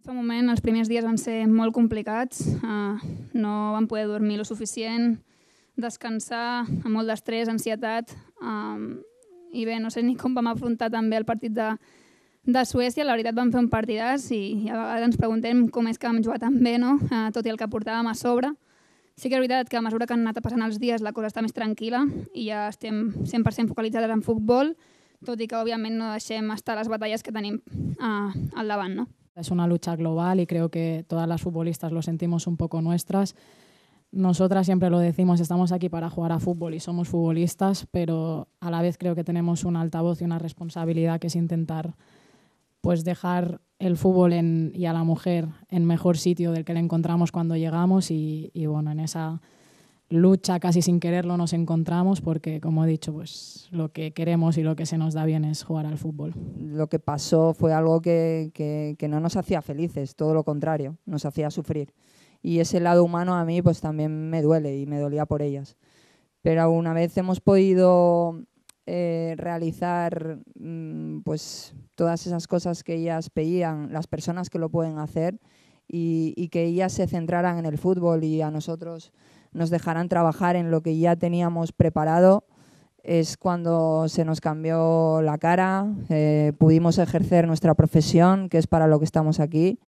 Fa un moment, els primers dies van ser molt complicats, eh, no vam poder dormir lo suficient, descansar amb molt d'estrès, ansietat, eh, i bé, no sé ni com vam afrontar també el partit de, de Suècia, la veritat vam fer un partidàs i, i a vegades ens preguntem com és que vam jugar tan bé, no? eh, tot i el que portàvem a sobre. Sí que és veritat que a mesura que han anat passant els dies la cosa està més tranquil·la i ja estem 100% focalitzades en futbol, tot i que òbviament no deixem estar les batalles que tenim eh, al davant. No? Es una lucha global y creo que todas las futbolistas lo sentimos un poco nuestras. Nosotras siempre lo decimos, estamos aquí para jugar a fútbol y somos futbolistas, pero a la vez creo que tenemos un altavoz y una responsabilidad que es intentar pues dejar el fútbol y a la mujer en mejor sitio del que le encontramos cuando llegamos y, y bueno, en esa lucha casi sin quererlo nos encontramos porque, como he dicho, pues lo que queremos y lo que se nos da bien es jugar al fútbol. Lo que pasó fue algo que, no nos hacía felices, todo lo contrario, nos hacía sufrir. Y ese lado humano a mí pues también me duele y me dolía por ellas. Pero una vez hemos podido eh, realizar mm, pues todas esas cosas que ellas pedían, las personas que lo pueden hacer y que ellas se centraran en el fútbol y a nosotros nos dejarán trabajar en lo que ya teníamos preparado. Es cuando se nos cambió la cara, eh, pudimos ejercer nuestra profesión, que es para lo que estamos aquí.